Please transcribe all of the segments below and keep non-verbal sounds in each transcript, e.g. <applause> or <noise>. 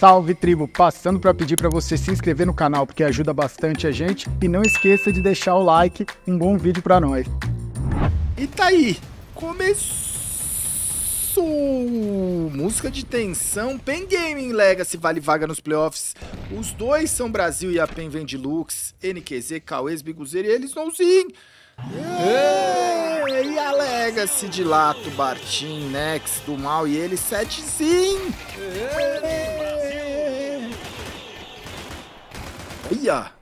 Salve tribo, passando para pedir para você se inscrever no canal porque ajuda bastante a gente e não esqueça de deixar o like, um bom vídeo para nós. E tá aí, começou! Música de tensão, Pen Gaming Legacy vale vaga nos playoffs. Os dois são Brasil e a Pen vem de Lux, NQZ, Cauês, Biguzeiro e eles não sim. Yeah! E a Legacy de Lato, Bartim, Nex, do Mal e ele, setezinho! Yeah! Olha!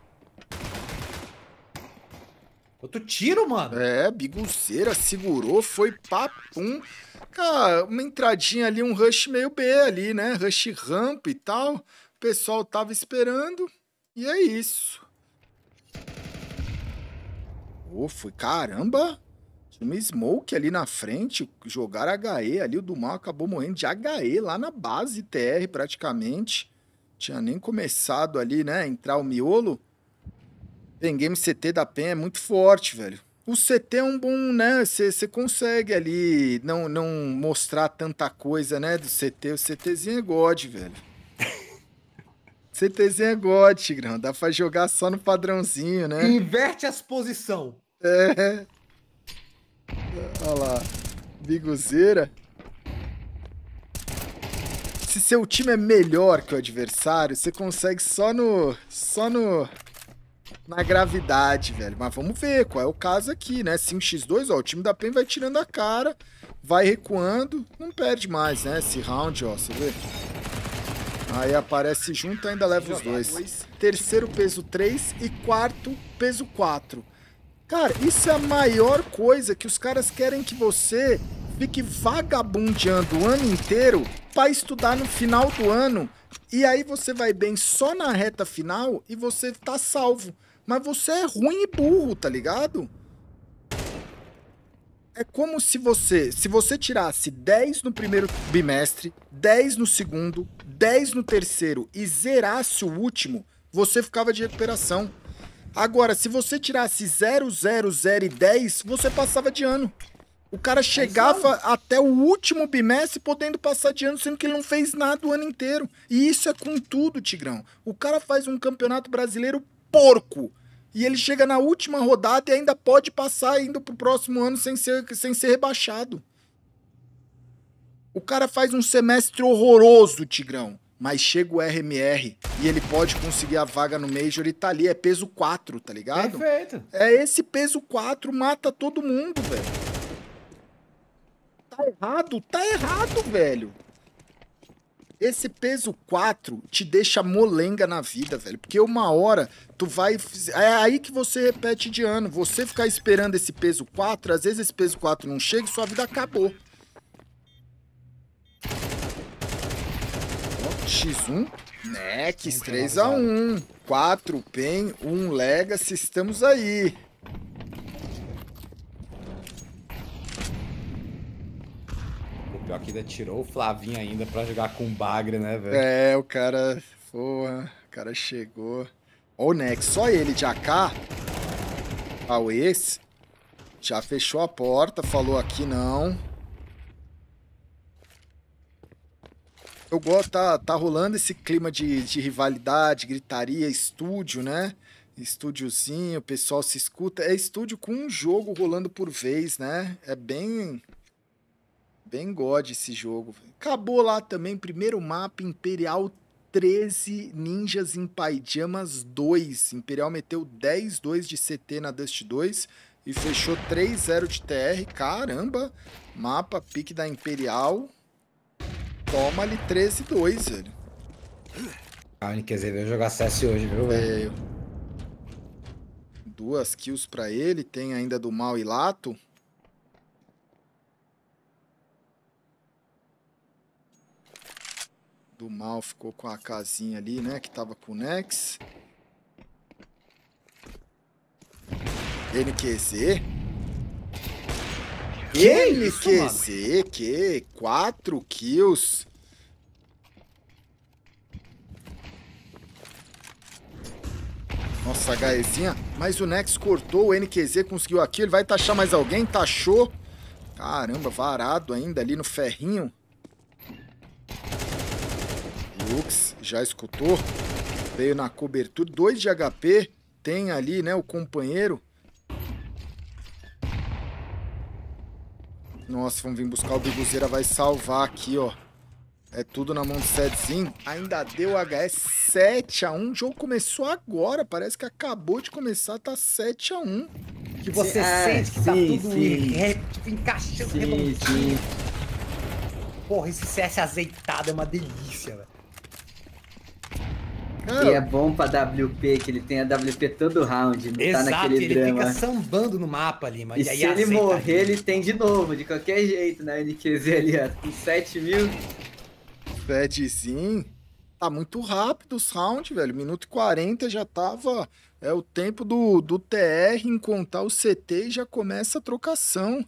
Outro tiro, mano. É, biguzeira, segurou, foi papum. Cara, uma entradinha ali, um rush meio B ali, né? Rush ramp e tal. O pessoal tava esperando. E é isso. Ô, oh, foi caramba! Tinha uma smoke ali na frente, jogaram HE ali, o Dumal acabou morrendo de HE lá na base TR praticamente tinha nem começado ali, né? Entrar o miolo. game CT da PEN é muito forte, velho. O CT é um bom, né? Você consegue ali não, não mostrar tanta coisa, né? Do CT. O CTzinho é God, velho. <laughs> CTzinho é God, Tigrão. Dá pra jogar só no padrãozinho, né? Inverte as posição. É. Olha lá. Biguzeira se seu time é melhor que o adversário, você consegue só no. só no. Na gravidade, velho. Mas vamos ver qual é o caso aqui, né? 5x2, ó. O time da PEN vai tirando a cara, vai recuando, não perde mais, né? Esse round, ó. Você vê? Aí aparece junto, ainda leva os dois. Terceiro peso 3 e quarto peso 4. Cara, isso é a maior coisa que os caras querem que você fique vagabundeando o ano inteiro para estudar no final do ano. E aí você vai bem só na reta final e você tá salvo. Mas você é ruim e burro, tá ligado? É como se você, se você tirasse 10 no primeiro bimestre, 10 no segundo, 10 no terceiro e zerasse o último, você ficava de recuperação. Agora, se você tirasse 0, 0, 0 e 10, você passava de ano. O cara é chegava até o último bimestre podendo passar de ano, sendo que ele não fez nada o ano inteiro. E isso é com tudo, Tigrão. O cara faz um campeonato brasileiro porco. E ele chega na última rodada e ainda pode passar indo pro próximo ano sem ser, sem ser rebaixado. O cara faz um semestre horroroso, Tigrão. Mas chega o RMR e ele pode conseguir a vaga no Major e tá ali. É peso 4, tá ligado? Perfeito. É esse peso 4, mata todo mundo, velho tá errado, tá errado, velho. Esse peso 4 te deixa molenga na vida, velho. Porque uma hora tu vai. É aí que você repete de ano. Você ficar esperando esse peso 4, às vezes esse peso 4 não chega e sua vida acabou. X1, Nex 3x1, 4 tá PEN, 1 Legacy, estamos aí. Pior que ainda tirou o Flavinho ainda para jogar com o Bagre, né, velho? É, o cara. Porra, o cara chegou. Ó o Nex, só ele de AK. Ao esse. Já fechou a porta, falou aqui não. Eu gosto, tá, tá rolando esse clima de, de rivalidade, gritaria, estúdio, né? Estúdiozinho, o pessoal se escuta. É estúdio com um jogo rolando por vez, né? É bem Bem god esse jogo. Acabou lá também, primeiro mapa, Imperial 13, Ninjas em Paijamas 2. Imperial meteu 10-2 de CT na Dust 2 e fechou 3-0 de TR. Caramba! Mapa, pique da Imperial. Toma ali 13-2, velho. A NQZ veio jogar CS hoje, viu, velho? Duas kills pra ele. Tem ainda do Mal e Lato. do mal ficou com a casinha ali, né? Que tava com o Nex. NQZ. Que NQZ, isso, que quatro kills. Nossa, HEzinha. Mas o Nex cortou, o NQZ conseguiu aqui. Ele vai taxar mais alguém, taxou. Caramba, varado ainda ali no ferrinho. Lux já escutou, veio na cobertura, 2 de HP, tem ali, né, o companheiro. Nossa, vamos vir buscar o Biguzeira, vai salvar aqui, ó. É tudo na mão do Setzinho. Ainda deu HS 7x1. O jogo começou agora. Parece que acabou de começar. Tá 7x1. Que você é, sente que tá sim, tá tudo sim. Tipo, encaixando, sim, sim, Porra, esse CS azeitado é uma delícia, velho. E é bom pra WP, que ele tem a WP todo round, não tá Exato, tá naquele ele drama. fica sambando no mapa ali, mas e aí se ele morrer, ele tem de novo, de qualquer jeito, na né, NQZ ali, ó, com 7 mil. 7 sim. Tá muito rápido os rounds, velho. Minuto e 40 já tava... É o tempo do, do TR encontrar o CT e já começa a trocação.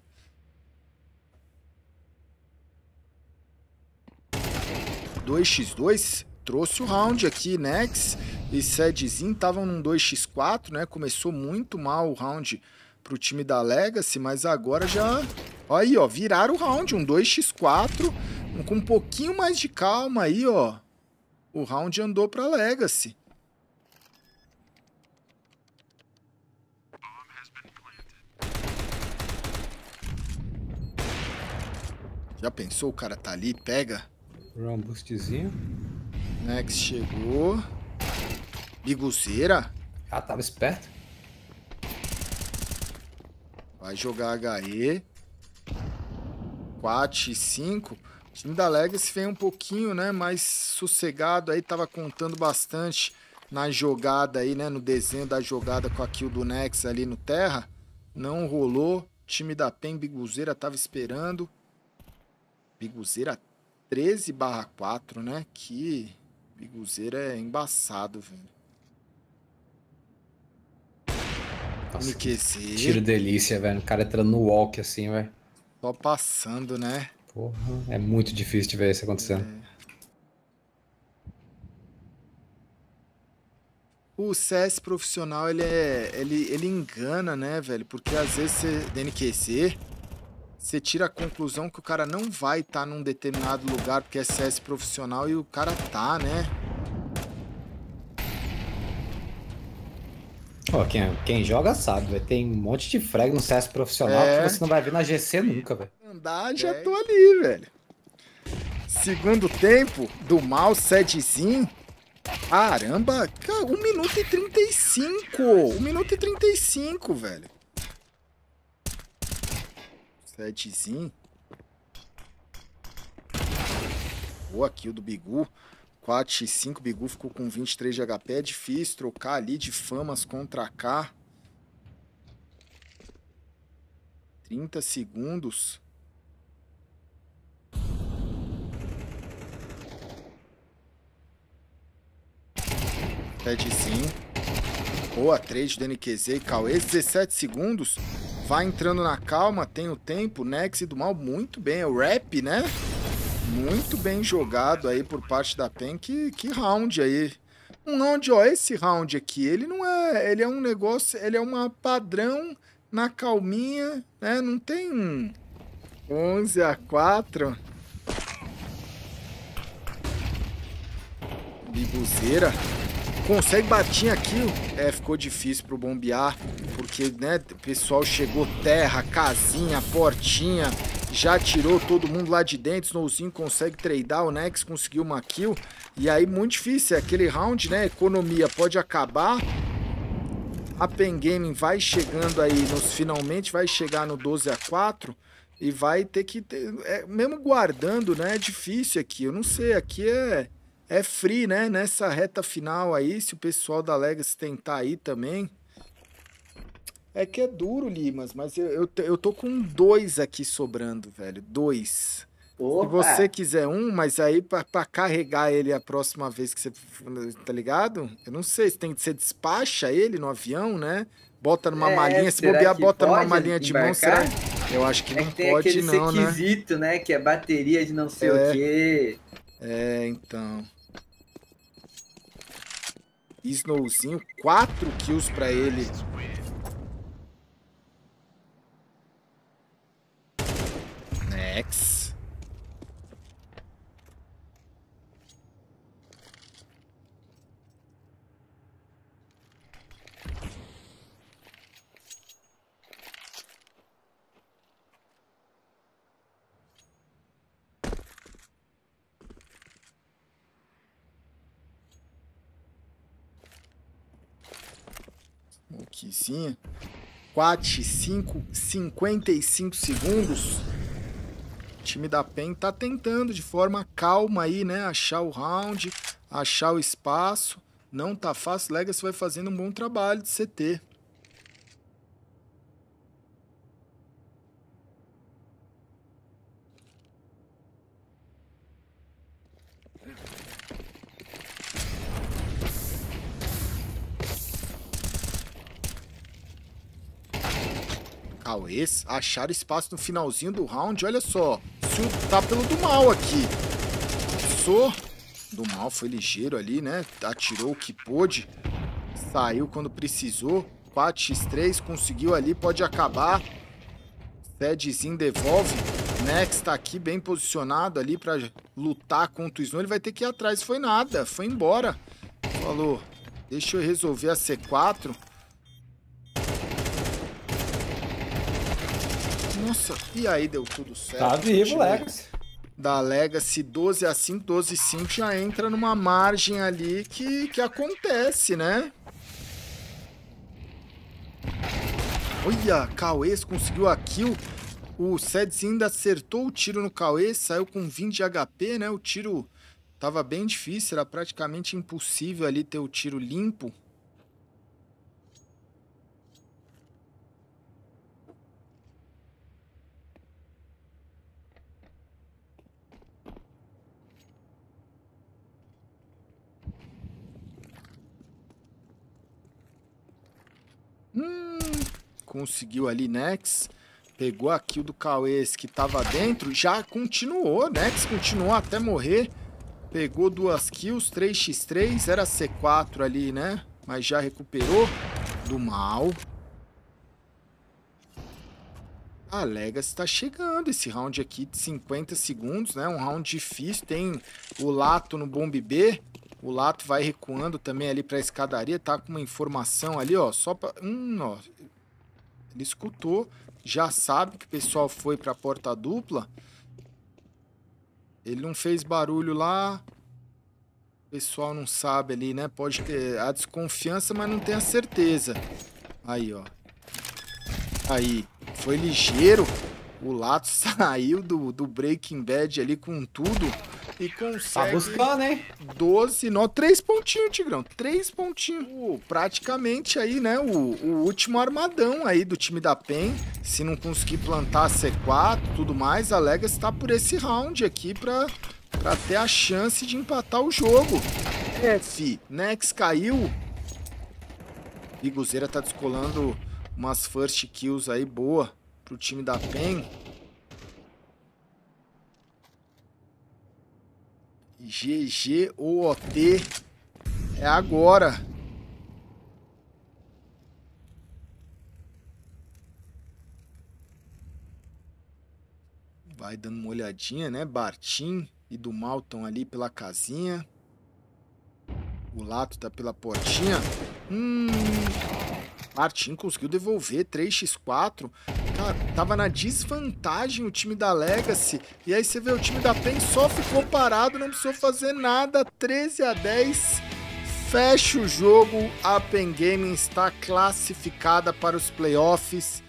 Dois x dois trouxe o round aqui, Nex e Sedzin estavam num 2x4, né? Começou muito mal o round pro time da Legacy, mas agora já... Olha aí, ó, viraram o round, um 2x4, com um pouquinho mais de calma aí, ó. O round andou pra Legacy. Já pensou o cara tá ali, pega? Vou um boostzinho. Nex chegou. Biguzeira? Ah, tava esperto. Vai jogar HE. 4 e 5. O time da Legacy vem um pouquinho né, mais sossegado aí, tava contando bastante na jogada aí, né, no desenho da jogada com a kill do Nex ali no terra. Não rolou. O time da PEN Biguzeira tava esperando. Biguzeira 13 barra 4, né? Que Biguzeiro é embaçado, velho. Nossa, Tiro delícia, velho. O cara entrando no walk assim, velho. Só passando, né? Porra, é muito difícil de ver isso acontecendo. É. O CS profissional, ele, é, ele, ele engana, né, velho? Porque às vezes você, DNQC, você tira a conclusão que o cara não vai estar tá num determinado lugar porque é CS profissional e o cara tá, né? Pô, quem, quem joga sabe, véio. tem um monte de frag no CS profissional é. que você não vai ver na GC nunca, velho. Andar, já é tô ali, velho. Segundo tempo, do mal, sedzinho. Caramba, 1 minuto e 35. 1 minuto e 35, velho. Fedzinho. Boa kill do Bigu. 4x5, Bigu ficou com 23 de HP. É difícil trocar ali de famas contra K. 30 segundos. Tedzinho. Boa trade do NQZ e Cauê. 17 segundos. Vai entrando na calma, tem o tempo, Nex né, do mal, muito bem. É o rap, né? Muito bem jogado aí por parte da PEN. Que, que round aí. Um round, ó, esse round aqui, ele não é. Ele é um negócio. Ele é uma padrão na calminha, né? Não tem 11 a 4. Bibuzeira consegue batinha aqui. É, ficou difícil pro bombear, porque, né, o pessoal chegou terra, casinha, portinha, já tirou todo mundo lá de dentro. Snowzinho consegue tradear, o Nex conseguiu uma kill. E aí, muito difícil. É aquele round, né, economia pode acabar. A Pen Gaming vai chegando aí nos finalmente, vai chegar no 12 a 4 e vai ter que ter, é, mesmo guardando, né, é difícil aqui. Eu não sei, aqui é é free, né? Nessa reta final aí, se o pessoal da Legacy tentar aí também. É que é duro, Limas, mas eu, eu, eu tô com dois aqui sobrando, velho. Dois. Opa. Se você quiser um, mas aí para carregar ele a próxima vez que você. Tá ligado? Eu não sei, tem que você despacha ele no avião, né? Bota numa é, malinha, se bobear, bota numa malinha de embarcar? mão, será? Eu acho que é não que tem pode, aquele não, né? requisito, né? Que é bateria de não sei é. o quê. É, então. Snowzinho, 4 kills pra ele aqui sim. 4, 5, 55 segundos. O time da PEN tá tentando de forma calma aí, né? Achar o round, achar o espaço. Não tá fácil. Legacy vai fazendo um bom trabalho de CT. Cauês acharam espaço no finalzinho do round. Olha só, tá pelo do mal aqui. Sou Do mal foi ligeiro ali, né? Atirou o que pôde. Saiu quando precisou. 4x3, conseguiu ali, pode acabar. Sedzinho devolve. next tá aqui bem posicionado ali para lutar contra o Snow. Ele vai ter que ir atrás. Foi nada, foi embora. Falou, deixa eu resolver a C4. Nossa, e aí deu tudo certo. Tá vivo, Legacy. Da Legacy 12 a 5, 12 a 5 já entra numa margem ali que, que acontece, né? Olha, Cauês conseguiu a kill. O Seds ainda acertou o tiro no Cauê, saiu com 20 de HP, né? O tiro tava bem difícil, era praticamente impossível ali ter o tiro limpo. conseguiu ali Nex. Pegou a kill do Cauês que estava dentro. Já continuou, Nex continuou até morrer. Pegou duas kills, 3x3. Era C4 ali, né? Mas já recuperou do mal. A Legacy está chegando. Esse round aqui de 50 segundos, né? Um round difícil. Tem o Lato no bomb B. O Lato vai recuando também ali para a escadaria, tá com uma informação ali, ó, só para... Hum, ó, ele escutou, já sabe que o pessoal foi para a porta dupla. Ele não fez barulho lá. O pessoal não sabe ali, né? Pode ter a desconfiança, mas não tem a certeza. Aí, ó. Aí. Foi ligeiro. O Lato <laughs> saiu do, do Breaking Bad ali com tudo. E tá consegue. Tá buscando, hein? 12, não, três pontinhos, Tigrão. três pontinhos. Praticamente aí, né? O, o, último armadão aí do time da PEN. Se não conseguir plantar C4 tudo mais, a Legacy tá por esse round aqui pra, pra ter a chance de empatar o jogo. É. F, Nex caiu. Biguzeira tá descolando umas first kills aí boa pro time da PEN. GGOT. É agora. Vai dando uma olhadinha, né? Bartim e do Malton ali pela casinha. O Lato tá pela portinha. Hum... Martin conseguiu devolver 3x4. Cara, tava na desvantagem o time da Legacy. E aí você vê o time da PEN só ficou parado, não precisou fazer nada. 13 a 10. Fecha o jogo. A PEN Gaming está classificada para os playoffs.